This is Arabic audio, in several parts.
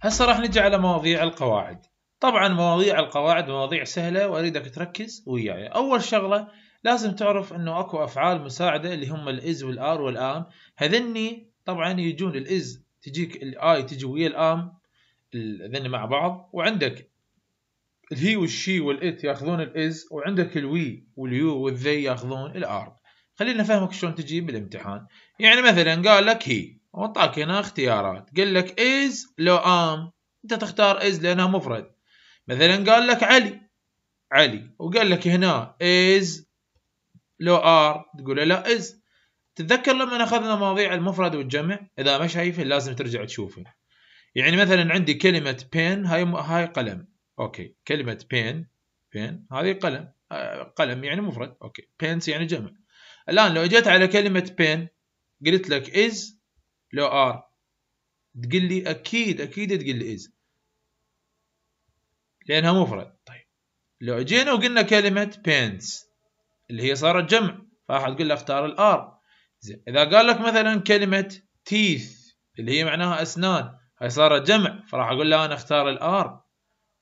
هسه راح نجي على مواضيع القواعد طبعا مواضيع القواعد مواضيع سهلة وأريدك تركز وياي أول شغلة لازم تعرف أنه أكو أفعال مساعدة اللي هم الإز والآر والآم هذني طبعا يجون الإز تجيك الآي تجي ويا الآم هذني مع بعض وعندك الهي والشي والإت ياخذون الإز وعندك الوي واليو والذي ياخذون الآر خلينا نفهمك شلون تجي بالامتحان يعني مثلا قال لك هي وانطاك هنا اختيارات قال لك از لو ام انت تختار از لانها مفرد مثلا قال لك علي علي وقال لك هنا از لو ار تقول لا از تتذكر لما اخذنا مواضيع المفرد والجمع اذا ما شايفه لازم ترجع تشوفه يعني مثلا عندي كلمه بين هاي هاي قلم اوكي كلمه بين بين هذه قلم آه، قلم يعني مفرد اوكي بينس يعني جمع الان لو جيت على كلمه بين قلت لك از لو ار تقول لي اكيد اكيد تقول لي از لانها مفرد طيب لو جينا وقلنا كلمه بينتس اللي هي صارت جمع فراح تقول له اختار الار زين اذا قال لك مثلا كلمه تيث اللي هي معناها اسنان هي صارت جمع فراح اقول له انا اختار الار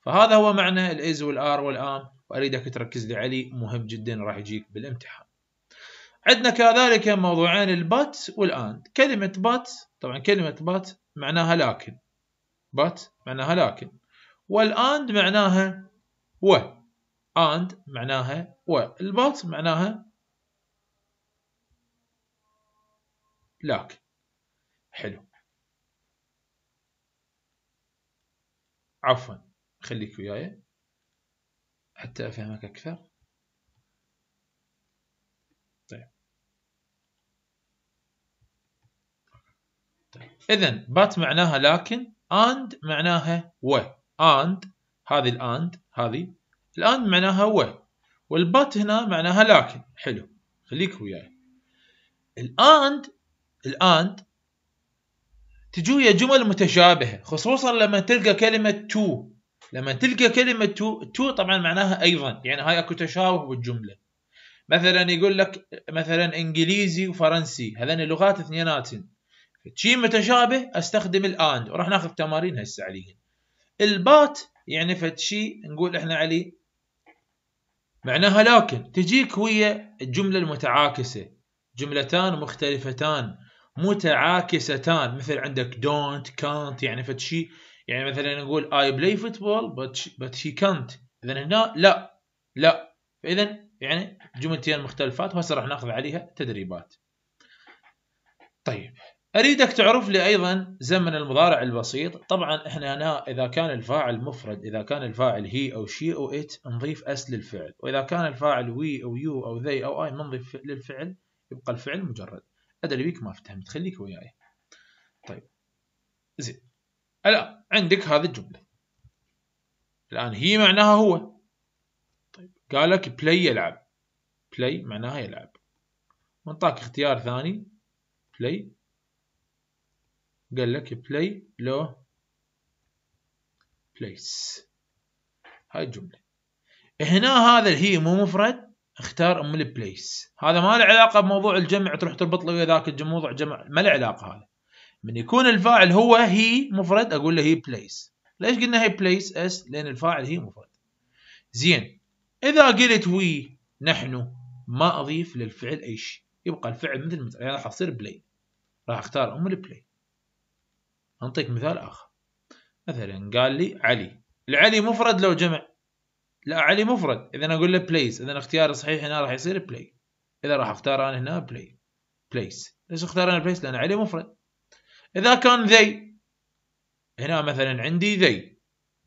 فهذا هو معنى الاز والار والام واريدك تركز لي عليه مهم جدا راح يجيك بالامتحان عندنا كذلك موضوعين البات والاند كلمة بات طبعا كلمة بات معناها لكن بات معناها لكن والاند معناها و اند معناها و البات معناها لكن حلو عفوا خليك وياي حتى افهمك اكثر اذا بات معناها لكن and معناها و and هذه الاند هذه الاند معناها و والبات هنا معناها لكن حلو خليك وياي الاند الاند تجو يا جمل متشابهه خصوصا لما تلقى كلمه تو لما تلقى كلمه تو تو طبعا معناها ايضا يعني هاي اكو تشابه بالجمله مثلا يقول لك مثلا انجليزي وفرنسي هذين اللغات اثنيناتهم شيء متشابه استخدم الاند وراح ناخذ تمارين هسه عليه البات يعني فد شيء نقول احنا عليه معناها لكن تجيك ويا الجملة المتعاكسة جملتان مختلفتان متعاكستان مثل عندك دونت كانت يعني فد شيء يعني مثلا نقول اي بلاي فوتبول بت شي كانت اذا هنا لا لا فاذا يعني جملتين مختلفات وهسه راح ناخذ عليها تدريبات طيب اريدك تعرف لي ايضا زمن المضارع البسيط طبعا احنا هنا اذا كان الفاعل مفرد اذا كان الفاعل هي او شي او ات نضيف اس للفعل واذا كان الفاعل وي او يو او ذي او اي ما نضيف للفعل يبقى الفعل مجرد ادري بيك ما فهمت خليك وياي طيب زين الان عندك هذه الجمله الان هي معناها هو طيب قال لك بلاي يلعب بلاي معناها يلعب وانطاك اختيار ثاني بلاي قال لك play لو place هاي الجملة هنا هذا الهي مو مفرد اختار ام البليس هذا ما له علاقة بموضوع الجمع تروح تربط له ويا ذاك موضوع جمع ما له علاقة هذا من يكون الفاعل هو هي مفرد اقول له هي بليس ليش قلنا هي بليس اس لان الفاعل هي مفرد زين اذا قلت وي نحن ما اضيف للفعل اي شيء يبقى الفعل مثل مثل يعني راح اصير بلاي راح اختار ام البلاي نعطيك مثال آخر مثلا قال لي علي العلي مفرد لو جمع لا علي مفرد اذا اقول له بليز اذا اختياري صحيح هنا راح يصير بلاي اذا راح اختار انا هنا بلاي بليس ليش اختار انا بليس لان علي مفرد اذا كان ذي هنا مثلا عندي ذي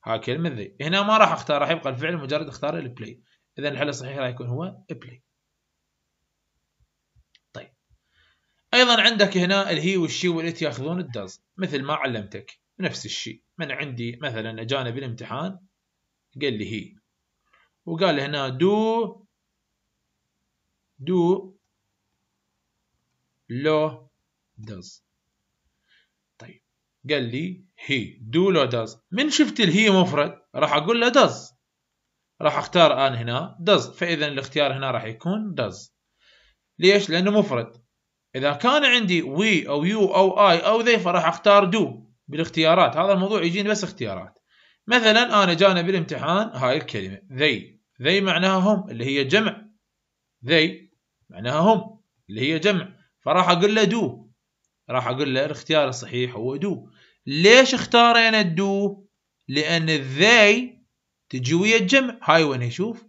ها كلمة ذي هنا ما راح اختار راح يبقى الفعل مجرد اختار البلاي اذا الحل الصحيح راح يكون هو بلاي ايضا عندك هنا الهي والشي والات ياخذون الدز مثل ما علمتك نفس الشيء من عندي مثلا اجانب الامتحان قال لي هي وقال هنا دو دو لو دز طيب قال لي هي دو لو دز من شفت الهي مفرد راح اقول له دز راح اختار انا هنا دز فاذا الاختيار هنا راح يكون دز ليش لانه مفرد اذا كان عندي وي او يو او اي او ذي فراح اختار دو بالاختيارات هذا الموضوع يجيني بس اختيارات مثلا انا جانا بالامتحان هاي الكلمه ذي ذي معناها هم اللي هي جمع ذي معناها هم اللي هي جمع فراح اقول له دو راح اقول له الاختيار الصحيح هو دو ليش اختارينا الدو لان الذي تجي ويا الجمع هاي وين يشوف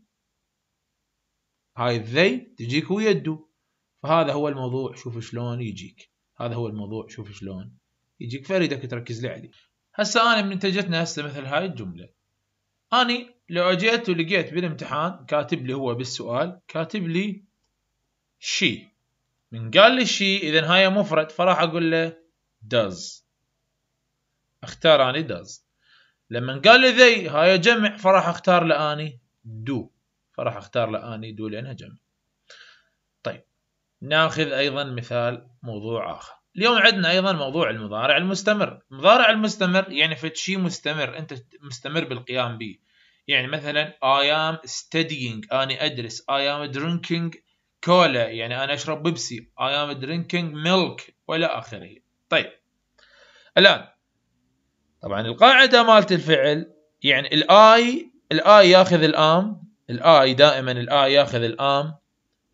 هاي الذي تجيك ويا الدو فهذا هو الموضوع شوف شلون يجيك هذا هو الموضوع شوف شلون يجيك فريدك تركز لي عليه هسه انا من انتجتنا هسه مثل هاي الجمله اني لو اجيت ولقيت بالامتحان كاتب لي هو بالسؤال كاتب لي شي من قال لي شي اذا هاي مفرد فراح اقول له does اختار اني does لما قال لي ذي هاي جمع فراح اختار لاني دو فراح اختار لاني دو لانها جمع ناخذ أيضا مثال موضوع آخر اليوم عندنا أيضا موضوع المضارع المستمر المضارع المستمر يعني فد شيء مستمر أنت مستمر بالقيام به يعني مثلا I am studying أنا أدرس I am drinking كولا يعني أنا أشرب بيبسي I am drinking milk ولا آخره طيب الآن طبعا القاعدة مالت الفعل يعني الآي الآي ياخذ الآم الآي دائما الآي ياخذ الآم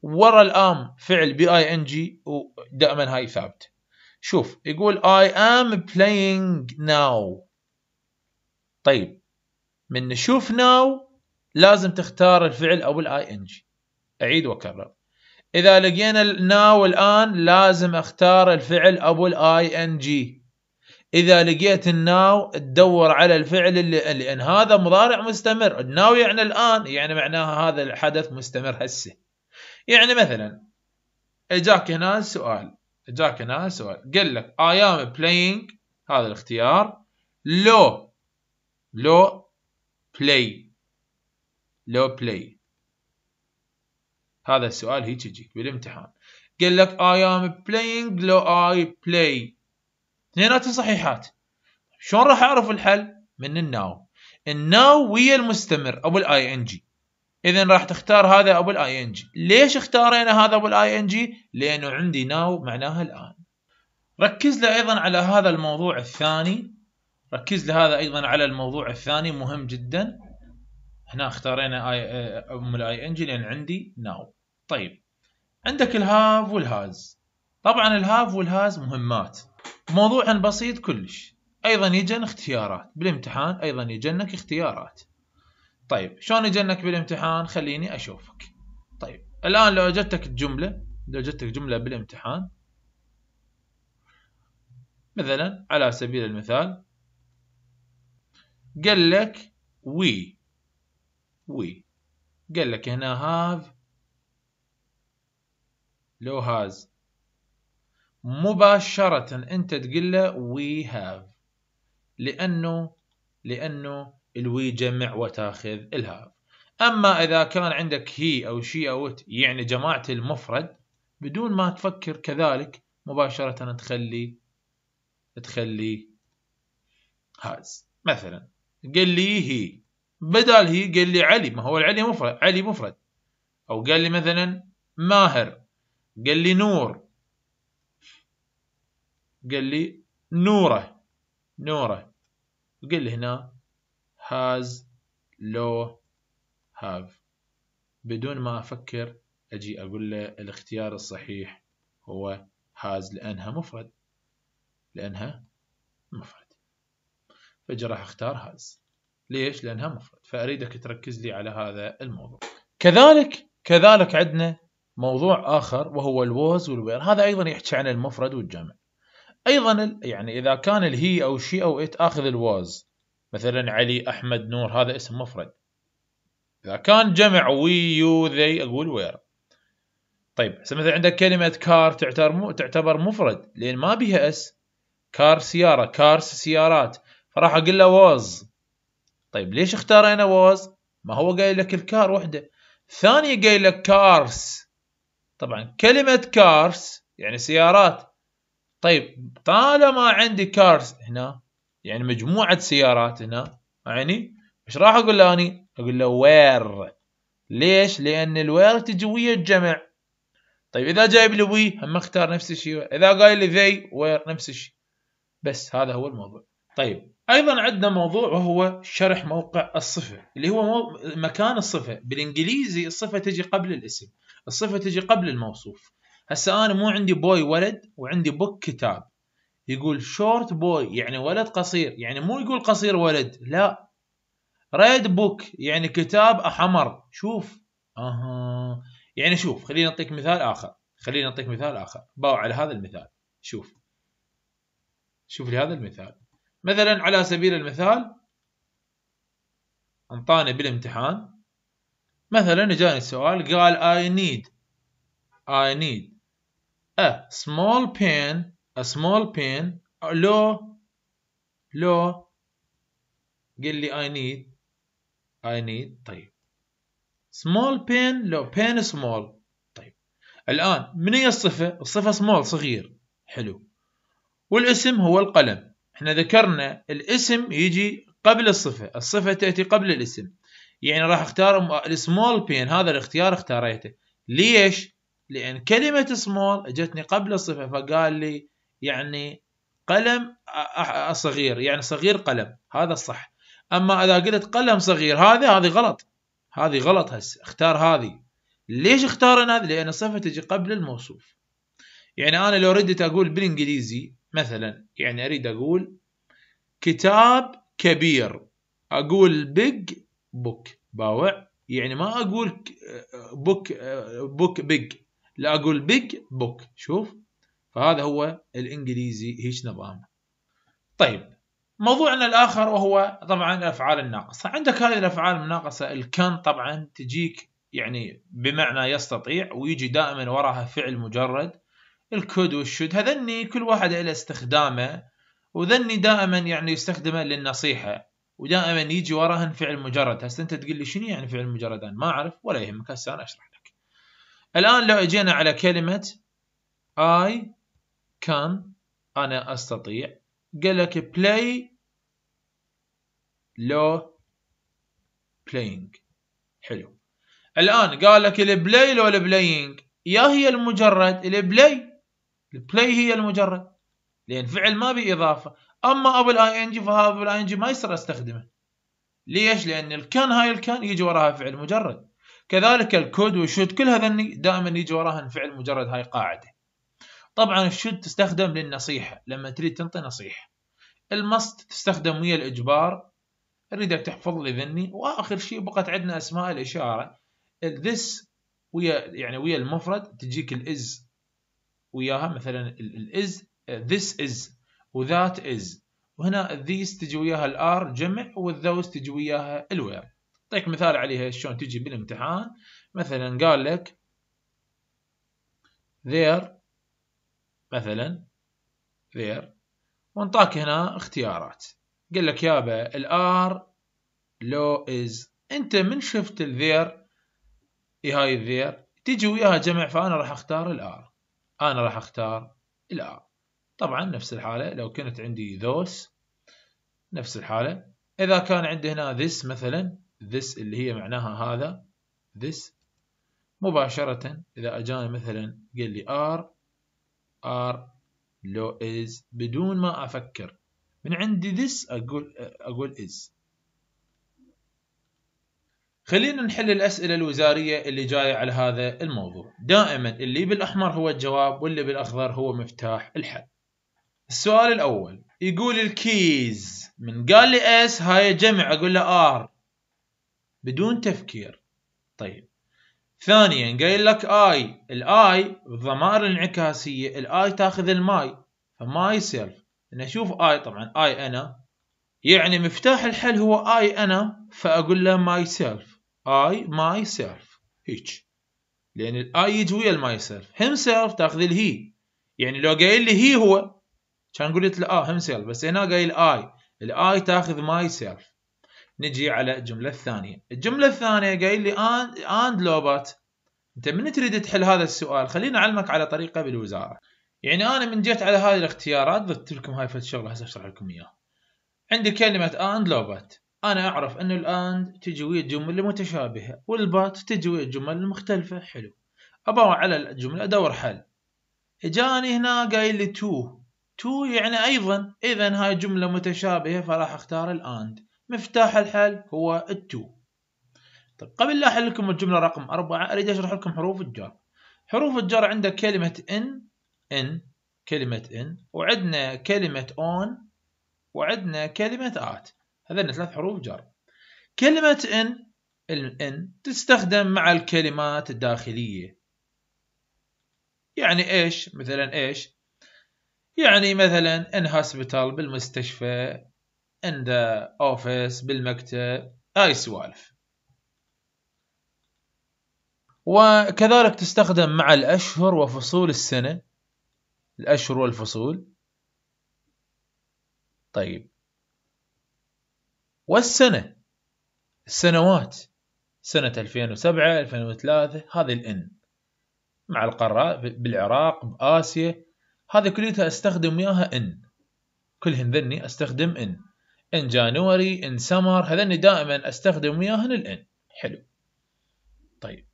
ورا الام فعل بي اي ان جي ودائما هاي ثابت شوف يقول I am playing now طيب من نشوف ناو لازم تختار الفعل او الاي ان جي اعيد واكرر اذا لقينا الناو الان لازم اختار الفعل او الاي ان جي اذا لقيت الناو تدور على الفعل اللي لان هذا مضارع مستمر الناو يعني الان يعني معناها هذا الحدث مستمر هسه يعني مثلا اجاك هنا سؤال اجاك هنا سؤال قال لك I am playing هذا الاختيار لو لو play لو play هذا السؤال هيك يجيك بالامتحان قال لك I am playing لو I play اثنينات صحيحات شلون راح اعرف الحل من الناو الناو ويا المستمر او الاي ان جي اذا راح تختار هذا ابو الاي ان جي ليش اختارينا هذا ابو الاي ان جي لانه عندي ناو معناها الان ركز له ايضا على هذا الموضوع الثاني ركز له هذا ايضا على الموضوع الثاني مهم جدا هنا اختارينا اي ام الاي ان جي لان عندي ناو طيب عندك الهاف والهاز طبعا الهاف والهاز مهمات موضوع بسيط كلش ايضا يجن اختيارات بالامتحان ايضا يجنك اختيارات طيب شلون اجنك بالامتحان خليني اشوفك طيب الان لو اجتك الجمله لو اجتك جمله بالامتحان مثلا على سبيل المثال قال لك وي وي قال لك هنا هاف لو هاز مباشرة انت تقول له وي هاف لانه لانه الوي جمع وتاخذ الهاف أما إذا كان عندك هي أو شي أو ات يعني جماعه المفرد بدون ما تفكر كذلك مباشرة تخلي تخلي هاز مثلا قال لي هي بدل هي قال لي علي ما هو العلي مفرد علي مفرد أو قال لي مثلا ماهر قال لي نور قال لي نوره نوره قال لي هنا has لو have بدون ما أفكر أجي أقول له الاختيار الصحيح هو has لأنها مفرد لأنها مفرد فجي راح أختار has ليش؟ لأنها مفرد فأريدك تركز لي على هذا الموضوع كذلك كذلك عندنا موضوع آخر وهو الوز والوير هذا أيضا يحكي عن المفرد والجمع أيضا يعني إذا كان الهي أو شي أو إت آخذ الوز مثلا علي احمد نور هذا اسم مفرد اذا كان جمع وي يو ذي اقول وير طيب هسه مثلا عندك كلمه كار تعتبر تعتبر مفرد لان ما بيها اس كار سياره كارس سيارات فراح اقول له واز طيب ليش اختارينا ووز واز ما هو قايل لك الكار وحده ثانيه قايل لك كارس طبعا كلمه كارس يعني سيارات طيب طالما عندي كارس هنا يعني مجموعه سيارات هنا يعني ايش راح اقول له اني اقول له وير ليش لان الوير تجي ويا الجمع طيب اذا جايب لي وي هم اختار نفس الشيء اذا قال لي ذي وير نفس الشيء بس هذا هو الموضوع طيب ايضا عندنا موضوع وهو شرح موقع الصفه اللي هو مو... مكان الصفه بالانجليزي الصفه تجي قبل الاسم الصفه تجي قبل الموصوف هسه انا مو عندي بوي ولد وعندي بوك كتاب يقول شورت بوي يعني ولد قصير يعني مو يقول قصير ولد لا ريد بوك يعني كتاب احمر شوف اها يعني شوف خليني اعطيك مثال اخر خليني اعطيك مثال اخر باو على هذا المثال شوف شوف لهذا المثال مثلا على سبيل المثال انطاني بالامتحان مثلا جاني السؤال قال I need I need a small pen a small pen لو لو قال لي I need I need طيب small pen لو pen small طيب الآن من هي الصفة؟ الصفة small صغير حلو والاسم هو القلم احنا ذكرنا الاسم يجي قبل الصفة الصفة تأتي قبل الاسم يعني راح اختار السمول بين هذا الاختيار اختاريته ليش؟ لأن كلمة سمول اجتني قبل الصفة فقال لي يعني قلم صغير يعني صغير قلم هذا الصح اما اذا قلت قلم صغير هذا هذه غلط هذه غلط هسه اختار هذه ليش اختارنا هذه لان الصفه تجي قبل الموصوف يعني انا لو ردت اقول بالانجليزي مثلا يعني اريد اقول كتاب كبير اقول بيج بوك باوع يعني ما اقول بوك بوك بيج لا اقول بيج بوك شوف فهذا هو الإنجليزي هيش نظام طيب موضوعنا الآخر وهو طبعا الأفعال الناقصة عندك هذه الأفعال الناقصة الكن طبعا تجيك يعني بمعنى يستطيع ويجي دائما وراها فعل مجرد الكود والشد هذني كل واحد له استخدامه وذني دائما يعني يستخدمه للنصيحة ودائما يجي وراهن فعل مجرد هسه انت تقول لي شنو يعني فعل مجرد انا ما اعرف ولا يهمك هسه انا اشرح لك الان لو اجينا على كلمة I كان أنا أستطيع قال لك play لو playing حلو الآن قال لك البلاي لو البلاينج يا هي المجرد البلاي البلاي هي المجرد لأن فعل ما بإضافة أما أبو الآي إن جي فهذا أبو الآي إن جي ما يصير أستخدمه ليش؟ لأن الكان هاي الكان يجي وراها فعل مجرد كذلك الكود وشوت كل هذا دائما يجي وراها فعل مجرد هاي قاعده طبعا الشد تستخدم للنصيحة لما تريد تنطي نصيحة المست تستخدم ويا الإجبار أريدك تحفظ لي ذني وآخر شيء بقت عندنا أسماء الإشارة this ويا يعني ويا المفرد تجيك الإز وياها مثلا الإز this is وذات از وهنا ذيس تجي وياها الار جمع والذوز تجي وياها الوير أعطيك مثال عليها شلون تجي بالامتحان مثلا قال لك there مثلا ذير وانطاك هنا اختيارات قال لك يابا الار لو از انت من شفت الذير إيه هاي الذير تجي وياها جمع فانا راح اختار الار انا راح اختار الار طبعا نفس الحالة لو كانت عندي ذوس نفس الحالة إذا كان عندي هنا this مثلا this اللي هي معناها هذا this مباشرة إذا أجاني مثلا قال لي are are لو is بدون ما افكر من عندي this اقول اقول is خلينا نحل الاسئله الوزاريه اللي جايه على هذا الموضوع دائما اللي بالاحمر هو الجواب واللي بالاخضر هو مفتاح الحل السؤال الاول يقول الكيز من قال لي اس هاي جمع اقول له ار بدون تفكير طيب ثانيا قايل لك اي الاي الضمائر الانعكاسيه الاي تاخذ الماي فماي سيلف نشوف اي طبعا اي انا يعني مفتاح الحل هو اي انا فاقول له ماي سيلف اي ماي سيلف هيك لان الاي يجي ويا الماي سيلف هم سيلف تاخذ الهي يعني لو قايل لي هي هو كان قلت له اه هم سيلف بس هنا قايل اي الاي تاخذ ماي سيلف نجي على الجمله الثانيه الجمله الثانيه قايل لي اند لوبات انت من تريد تحل هذا السؤال خليني اعلمك على طريقه بالوزاره يعني انا من جيت على هذه الاختيارات ضفت لكم هاي الشغلة شغله هسه اشرح لكم اياها عندي كلمه اند لوبات انا اعرف ان الاند تجي ويا الجمل المتشابهه والبات تجي ويا الجمل المختلفه حلو ابغى على الجمله ادور حل اجاني هنا قايل لي تو تو يعني ايضا اذا هاي جمله متشابهه فراح اختار الاند مفتاح الحل هو التو طيب قبل لا أحل لكم الجملة رقم أربعة أريد أشرح لكم حروف الجر حروف الجر عندك كلمة إن إن كلمة إن وعندنا كلمة أون وعندنا كلمة آت هذين ثلاث حروف جر كلمة إن الإن تستخدم مع الكلمات الداخلية يعني إيش مثلا إيش يعني مثلا إن هاسبيتال بالمستشفى in the office بالمكتب هاي السوالف وكذلك تستخدم مع الأشهر وفصول السنة الأشهر والفصول طيب والسنة السنوات سنة 2007 2003 هذه الإن مع القراء بالعراق بآسيا هذه كلها استخدم وياها إن كلهن ذني استخدم إن ان جانوري ان سمر هذني دائما استخدم وياهن الان حلو طيب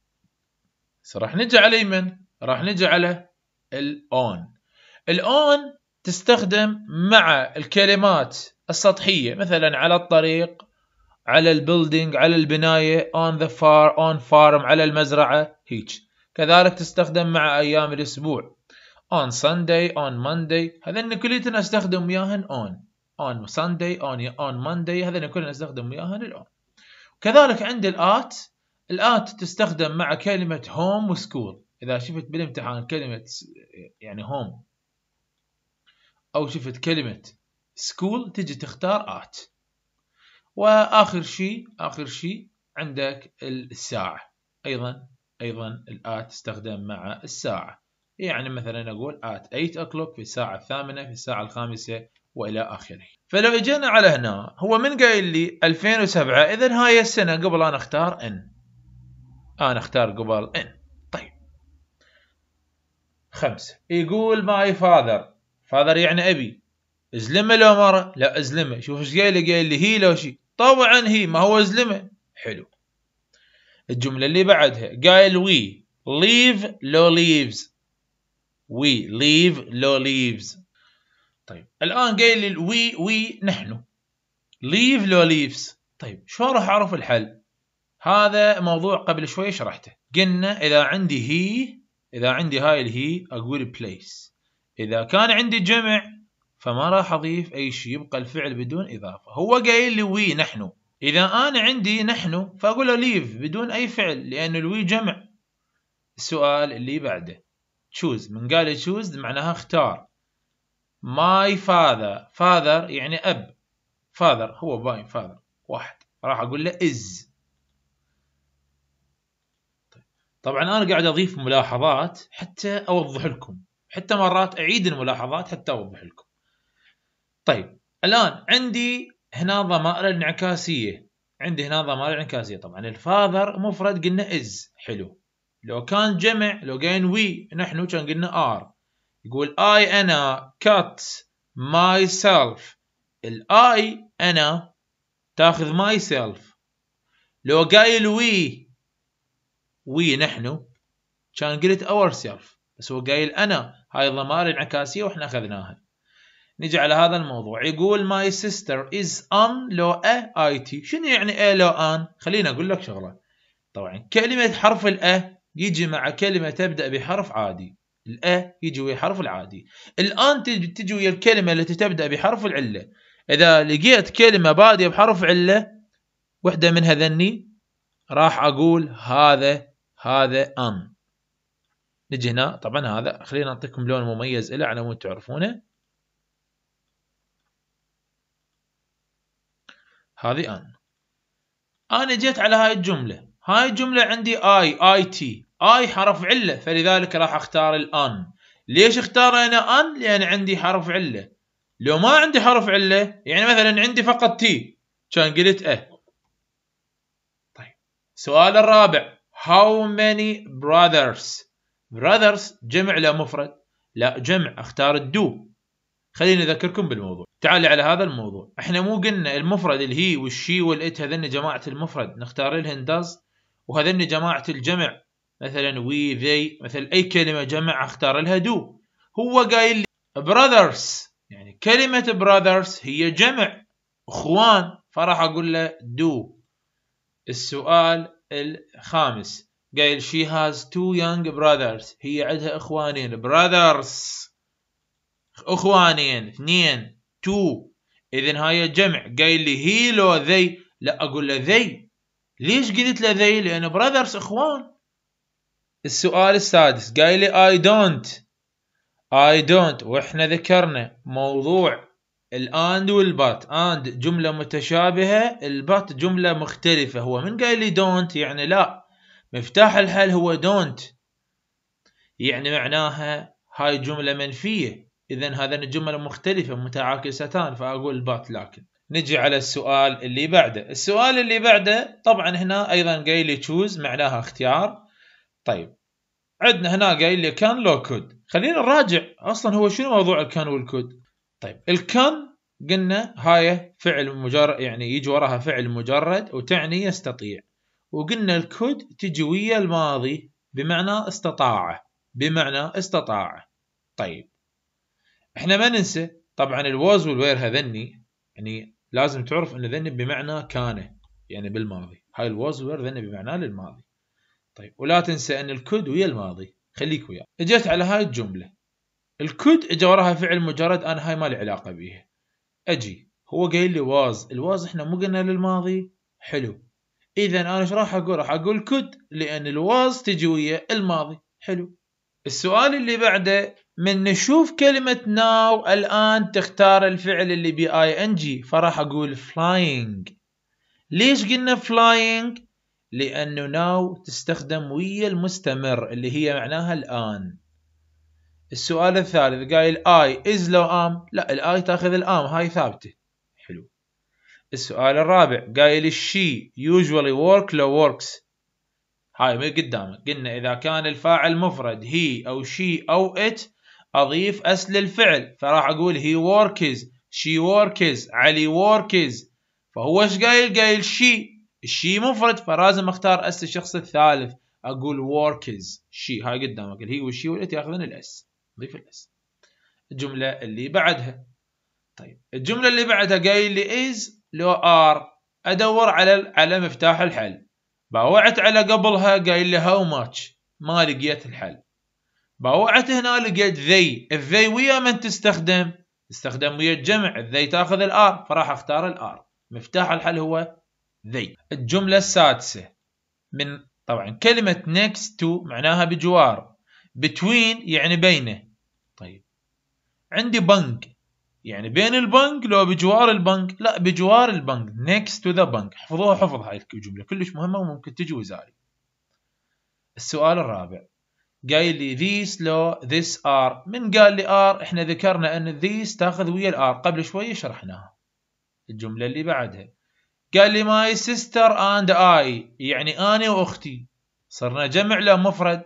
راح نجي على يمن راح نجي على الاون الاون تستخدم مع الكلمات السطحيه مثلا على الطريق على البيلدينج على البنايه on the فار on farm على المزرعه هيك كذلك تستخدم مع ايام الاسبوع on Sunday on Monday هذن كليتنا استخدم وياهن on on Sunday on on Monday هذين كلنا نستخدم وياها للأون كذلك عند الآت الآت تستخدم مع كلمة home وسكول إذا شفت بالامتحان كلمة يعني home أو شفت كلمة سكول تجي تختار آت وآخر شيء آخر شيء عندك الساعة أيضا أيضا الآت تستخدم مع الساعة يعني مثلا أقول at 8 o'clock في الساعة الثامنة في الساعة الخامسة والى اخره فلو اجينا على هنا هو من قايل لي 2007 اذا هاي السنه قبل انا اختار ان انا اختار قبل ان طيب خمسه يقول ماي فاذر فاذر يعني ابي ازلمه لو مره لا ازلمه شوف ايش قايل لي قايل لي هي لو شي طبعا هي ما هو ازلمه حلو الجمله اللي بعدها قايل وي ليف لو ليفز وي ليف لو ليفز طيب الان قايل لي وي وي نحن ليف لو ليفز طيب شلون راح اعرف الحل هذا موضوع قبل شوي شرحته قلنا اذا عندي هي اذا عندي هاي الهي اقول بليس اذا كان عندي جمع فما راح اضيف اي شيء يبقى الفعل بدون اضافه هو قايل لي وي نحن اذا انا عندي نحن فاقول له ليف بدون اي فعل لان الوي جمع السؤال اللي بعده تشوز من قال تشوز معناها اختار ماي فاذر فاذر يعني اب فاذر هو باين فاذر واحد راح اقول له از طيب. طبعا انا قاعد اضيف ملاحظات حتى اوضح لكم حتى مرات اعيد الملاحظات حتى اوضح لكم طيب الان عندي هنا ضمائر الانعكاسيه عندي هنا ضمائر انعكاسيه طبعا الفاذر مفرد قلنا از حلو لو كان جمع لو كان وي نحن كان قلنا ار يقول I أنا cut myself I أنا تاخذ myself لو قايل وي وي نحن كان قلت ourself بس هو قايل أنا هاي الضمائر انعكاسية وإحنا أخذناها نجي على هذا الموضوع يقول ماي سيستر از on لو a اي تي شنو يعني a لو ان خليني اقول لك شغله طبعا كلمه حرف الا يجي مع كلمه تبدا بحرف عادي الأ يجي ويا الحرف العادي الآن تجي ويا الكلمة التي تبدأ بحرف العلة إذا لقيت كلمة بادية بحرف علة وحدة من هذني راح أقول هذا هذا أن نجي هنا طبعا هذا خلينا نعطيكم لون مميز له على مود تعرفونه هذه أن أنا جيت على هاي الجملة هاي الجملة عندي آي آي تي اي حرف عله فلذلك راح اختار الان ليش اختار انا ان لان عندي حرف عله لو ما عندي حرف عله يعني مثلا عندي فقط تي كان قلت اه طيب السؤال الرابع how many brothers brothers جمع لا مفرد لا جمع اختار الدو خليني اذكركم بالموضوع تعالي على هذا الموضوع احنا مو قلنا المفرد الهي والشي والات هذن جماعه المفرد نختار الهندز داز وهذن جماعه الجمع مثلا وي ذي مثلا اي كلمه جمع اختار لها دو هو قايل لي براذرز يعني كلمه براذرز هي جمع اخوان فراح اقول له دو السؤال الخامس قايل شي هاز تو يونج براذرز هي عندها اخوانين براذرز اخوانين اثنين تو اذا هاي جمع قايل لي هي لو ذي لا اقول له ذي ليش قلت له ذي لان براذرز اخوان السؤال السادس قايل لي اي دونت اي دونت واحنا ذكرنا موضوع الاند والبات اند جمله متشابهه البات جمله مختلفه هو من قايل لي دونت يعني لا مفتاح الحل هو دونت يعني معناها هاي جمله منفيه اذا هذا الجمل مختلفه متعاكستان فاقول بات لكن نجي على السؤال اللي بعده السؤال اللي بعده طبعا هنا ايضا قايل لي تشوز معناها اختيار طيب عندنا هنا قايل لي كان لو كود خلينا نراجع اصلا هو شنو موضوع الكان والكود طيب الكان قلنا هاي فعل مجرد يعني يجي وراها فعل مجرد وتعني يستطيع وقلنا الكود تجي ويا الماضي بمعنى استطاع بمعنى استطاع طيب احنا ما ننسى طبعا الوز والوير هذني يعني لازم تعرف ان ذني بمعنى كان يعني بالماضي هاي الوز والوير ذني بمعنى للماضي طيب ولا تنسى ان الكود ويا الماضي خليك وياه اجيت على هاي الجمله الكود اجى وراها فعل مجرد انا هاي ما لي علاقه بيها اجي هو قايل لي واز الواز احنا مو قلنا للماضي حلو اذا انا ايش راح اقول راح اقول كود لان الواز تجي ويا الماضي حلو السؤال اللي بعده من نشوف كلمة ناو الآن تختار الفعل اللي بي اي ان جي فراح اقول فلاينج ليش قلنا فلاينج لأنه ناو تستخدم ويا المستمر اللي هي معناها الآن السؤال الثالث قايل اي از لو ام لا الآي تاخذ الام هاي ثابتة حلو السؤال الرابع قايل الشي يوجوالي ورك لو وركس هاي من قدامك قلنا إذا كان الفاعل مفرد هي أو شي أو ات أضيف أس للفعل فراح أقول هي وركز شي وركز علي وركز فهو ايش قايل قايل شي الشي منفرد فلازم اختار اس الشخص الثالث اقول وركز شي هاي قدامك هي والشي والات ياخذون الاس نضيف الاس الجمله اللي بعدها طيب الجمله اللي بعدها قايل لي is لو ار ادور على على مفتاح الحل باوعت على قبلها قايل لي هاو ماتش ما لقيت الحل باوعت هنا لقيت ذي الذي ويا من تستخدم تستخدم ويا الجمع ذي تاخذ الار فراح اختار الار مفتاح الحل هو they الجملة السادسة من طبعا كلمة next to معناها بجوار between يعني بينه طيب عندي بنك يعني بين البنك لو بجوار البنك لا بجوار البنك next to the bank احفظوها حفظ هاي الجملة كلش مهمة وممكن تجي وزاري السؤال الرابع قايل لي these لو this are من قال لي are احنا ذكرنا ان these تاخذ ويا الار قبل شوي شرحناها الجملة اللي بعدها قال لي ماي سيستر اند اي يعني انا واختي صرنا جمع لا مفرد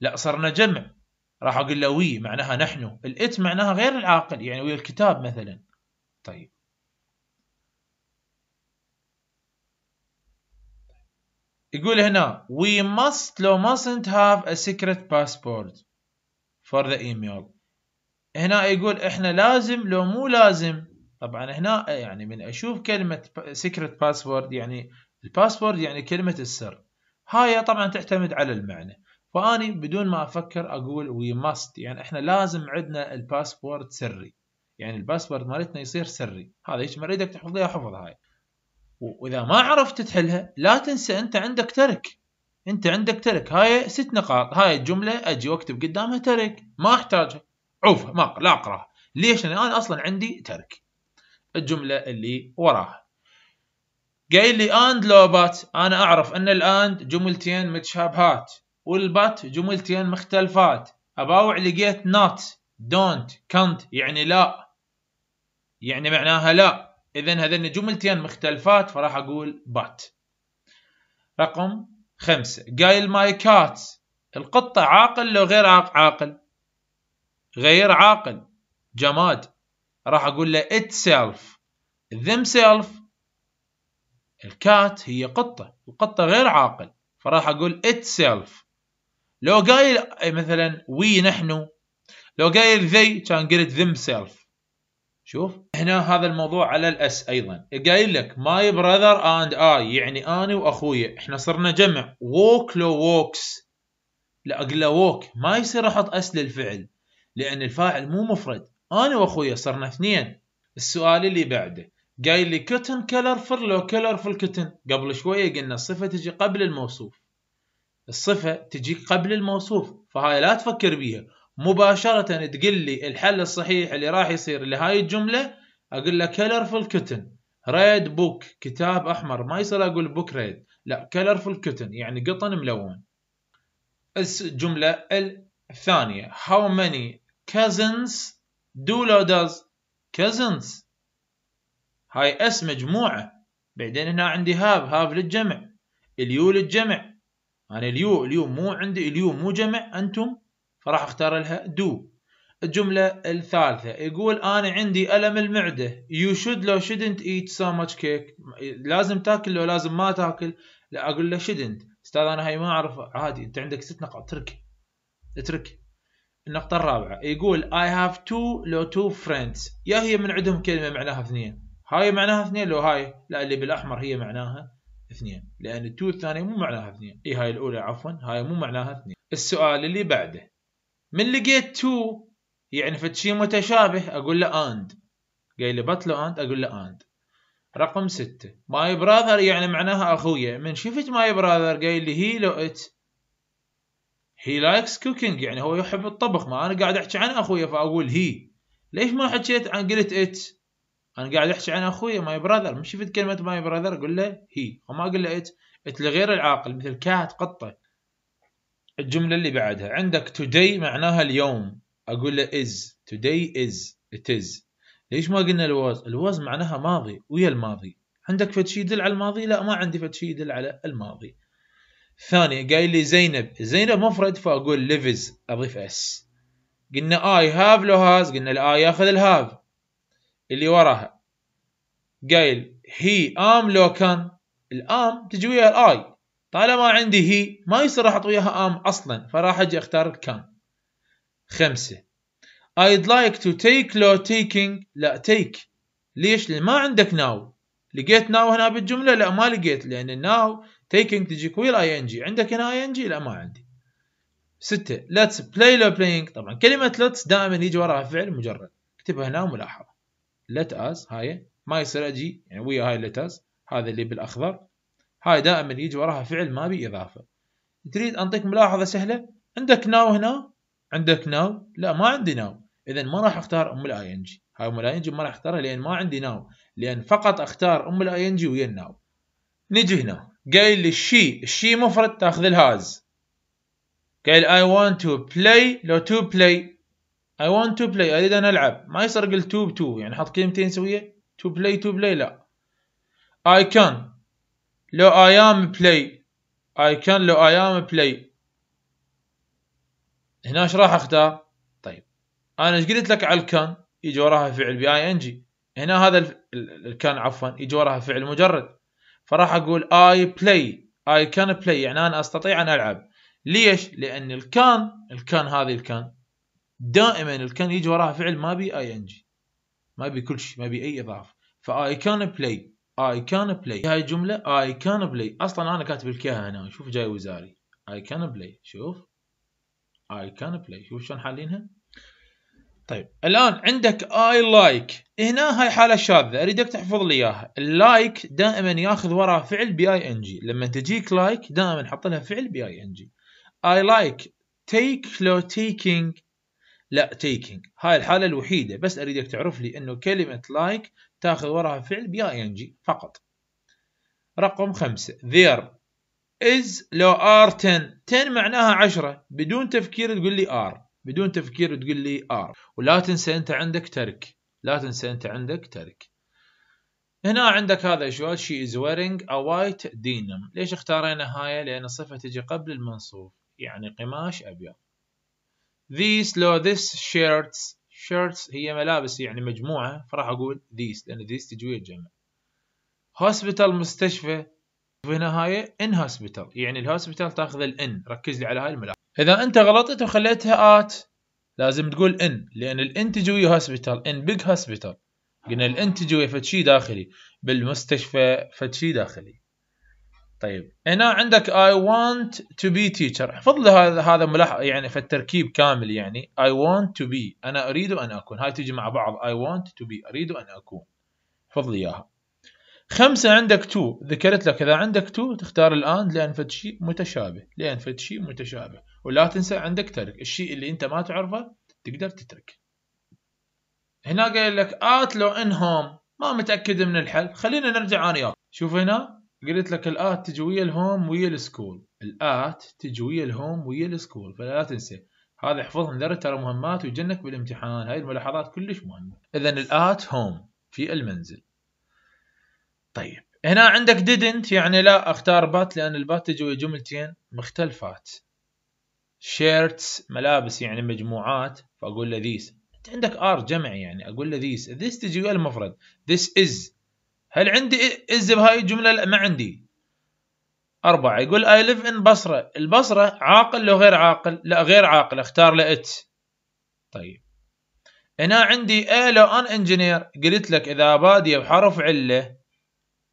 لا صرنا جمع راح اقول له وي معناها نحن الات معناها غير العاقل يعني ويا الكتاب مثلا طيب يقول هنا we must لو mustn't have a secret passport for the email هنا يقول احنا لازم لو مو لازم طبعا هنا آه، يعني من اشوف كلمه سيكرت باسورد يعني الباسورد يعني كلمه السر هاي طبعا تعتمد على المعنى فاني بدون ما افكر اقول وي ماست يعني احنا لازم عندنا الباسورد سري يعني الباسورد مالتنا يصير سري هذا هيك ما اريدك تحفظيها حفظ هاي واذا ما عرفت تحلها لا تنسى انت عندك ترك انت عندك ترك هاي ست نقاط هاي الجمله اجي واكتب قدامها ترك ما احتاجها عوفها ما لا اقراها ليش لان انا اصلا عندي ترك الجملة اللي وراها قايل لي اند لو بات انا اعرف ان الاند جملتين متشابهات والبات جملتين مختلفات اباوع لقيت نات دونت كانت يعني لا يعني معناها لا اذا هذين جملتين مختلفات فراح اقول بات رقم خمسة قايل ماي كات القطة عاقل لو غير عاقل غير عاقل جماد راح اقول له itself themself الكات هي قطة القطة غير عاقل فراح اقول itself لو قايل مثلا وي نحن لو قايل they كان قلت themselves شوف هنا هذا الموضوع على الاس ايضا قايل لك ماي براذر اند اي يعني انا واخوي احنا صرنا جمع ووك لو ووكس لا اقول له ووك ما يصير احط اس للفعل لان الفاعل مو مفرد انا واخويا صرنا اثنين السؤال اللي بعده قايل لي كتن كلرفل لو كلرفل كتن قبل شويه قلنا الصفه تجي قبل الموصوف الصفه تجي قبل الموصوف فهاي لا تفكر بيها مباشره تقول لي الحل الصحيح اللي راح يصير لهاي الجمله اقول لك كلرفل كتن ريد بوك كتاب احمر ما يصير اقول بوك ريد لا كلرفل كتن يعني قطن ملون الجمله الثانيه how many cousins لو does كازنز هاي اس مجموعة بعدين هنا عندي هاف هاف للجمع اليو للجمع أنا يعني اليو اليو مو عندي اليو مو جمع أنتم فراح اختار لها دو الجملة الثالثة يقول أنا عندي ألم المعدة you should لو shouldn't eat so much cake لازم تاكل لو لازم ما تاكل لا أقول له shouldn't أستاذ أنا هاي ما أعرف عادي أنت عندك ست نقاط اترك اترك النقطة الرابعة يقول I have two لو two friends يا هي من عندهم كلمة معناها اثنين هاي معناها اثنين لو هاي لا اللي بالأحمر هي معناها اثنين لأن التو الثانية مو معناها اثنين اي هاي الأولى عفوا هاي مو معناها اثنين السؤال اللي بعده من لقيت تو يعني فد شيء متشابه أقول له and قايل لي بطلة and أقول له and رقم ستة ماي براذر يعني معناها أخويا من شفت ماي براذر قايل لي هي لو ات هي لايكس كوكينج يعني هو يحب الطبخ ما انا قاعد احكي عن اخويا فاقول هي ليش ما حكيت عن قلت ات انا قاعد احكي عن اخويا ماي براذر مش شفت كلمه ماي براذر اقول له هي وما اقول له ات ات لغير العاقل مثل كات قطه الجمله اللي بعدها عندك توداي معناها اليوم اقول له از توداي از ات از ليش ما قلنا الواز الواز معناها ماضي ويا الماضي عندك فتشي يدل على الماضي لا ما عندي فتشي يدل على الماضي ثاني قايل لي زينب زينب مفرد فاقول ليفز اضيف اس قلنا اي هاف لو هاز قلنا الاي ياخذ الهاف اللي وراها قايل هي ام لو كان الام تجي وياها الاي طالما عندي هي ما يصير راح وياها ام اصلا فراح اجي اختار كان خمسة I'd like to take لو taking لا تيك ليش لان ما عندك ناو لقيت ناو هنا بالجملة لا ما لقيت لان ناو تجي كويل اي ان جي عندك هنا اي ان جي لا ما عندي ستة لتس بلاي لو بلاينج طبعا كلمة لتس دائما يجي وراها فعل مجرد اكتبها هنا ملاحظة let اس هاي ما يصير اجي يعني ويا هاي let اس هذا اللي بالاخضر هاي دائما يجي وراها فعل ما بي اضافة تريد انطيك ملاحظة سهلة عندك now هنا عندك now لا ما عندي now اذا ما راح اختار ام الاي ان جي هاي ام الاي ان جي ما راح اختارها لان ما عندي now لان فقط اختار ام الاي ان جي ويا الناو نجي هنا قايل لي الشي الشي مفرد تاخذ الهاز قايل I want to play لو to play I want to play اريد ان العب ما يصير قل to تو يعني حط كلمتين سويه to play to play لا I can لو I am play I can لو I am play هنا ايش راح اختار طيب انا ايش قلت لك على الكان يجي وراها فعل بي اي ان جي هنا هذا الكان عفوا يجي وراها فعل مجرد فراح اقول اي بلاي اي كان بلاي يعني انا استطيع ان العب ليش؟ لان الكان الكان هذه الكان دائما الكان يجي وراها فعل ما بي اي ان جي ما بي كل شيء ما بي اي اضافه فاي كان بلاي اي كان بلاي هاي الجمله اي كان بلاي اصلا انا كاتب لك اياها هنا شوف جاي وزاري اي كان بلاي شوف اي كان بلاي شوف شلون حالينها طيب الان عندك اي لايك هنا هاي حاله شاذه اريدك تحفظ لي اياها اللايك دائما ياخذ وراه فعل بي اي ان جي لما تجيك لايك like دائما حط لها فعل بي اي ان جي اي لايك تيك لو تيكينج لا تيكينج هاي الحاله الوحيده بس اريدك تعرف لي انه كلمه لايك like تاخذ وراها فعل بي اي ان جي فقط رقم خمسة ذير از لو ار 10 10 معناها 10 بدون تفكير تقول لي ار بدون تفكير تقول لي ار ولا تنسى انت عندك ترك لا تنسى انت عندك ترك هنا عندك هذا شو شي از ويرينج ا وايت دينم ليش اختارينا هاي لان الصفه تجي قبل المنصوب يعني قماش ابيض ذيس لو ذيس شيرتس شيرتس هي ملابس يعني مجموعه فراح اقول ذيس لان ذيس تجوي الجمع هوسبيتال مستشفى هنا هاي ان هوسبيتال يعني الهوسبيتال تاخذ الان ركز لي على هاي الملابس اذا انت غلطت وخليتها ات لازم تقول ان لان الان تجي هوسبيتال ان بيج هوسبيتال قلنا الان تجي فد شيء داخلي بالمستشفى فد شيء داخلي طيب هنا عندك I want to be teacher احفظ لي هذا هذا يعني في التركيب كامل يعني I want to be انا اريد ان اكون هاي تجي مع بعض I want to be اريد ان اكون احفظ لي اياها خمسة عندك تو ذكرت لك إذا عندك تو تختار الآن لأن فد شيء متشابه لأن فد شيء متشابه ولا تنسى عندك ترك الشيء اللي انت ما تعرفه تقدر تترك هنا قال لك ات لو انهم ما متاكد من الحل خلينا نرجع انا وياك شوف هنا قلت لك الات تجي ويا الهوم ويا السكول الات تجي ويا الهوم ويا السكول فلا تنسى هذا احفظهم ذره ترى مهمات ويجنك بالامتحان هاي الملاحظات كلش مهمه اذا الات هوم في المنزل طيب هنا عندك didn't يعني لا اختار بات لان البات تجي ويا جملتين مختلفات شيرتس ملابس يعني مجموعات فاقول له ذيس انت عندك ار جمع يعني اقول له ذيس ذيس تجي ويا المفرد ذيس از هل عندي از بهاي الجمله لا ما عندي أربعة يقول I live in بصرة البصرة عاقل لو غير عاقل لا غير عاقل اختار له it طيب هنا عندي A لو أن انجينير قلت لك إذا بادية بحرف علة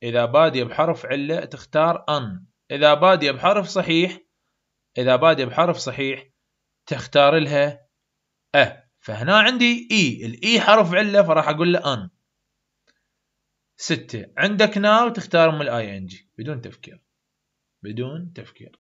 إذا بادية بحرف علة تختار أن إذا بادية بحرف صحيح إذا بادئ بحرف صحيح تختار لها أ فهنا عندي إي الإي حرف علة فراح أقول له أن ستة عندك ناو تختار من الآي إن جي بدون تفكير بدون تفكير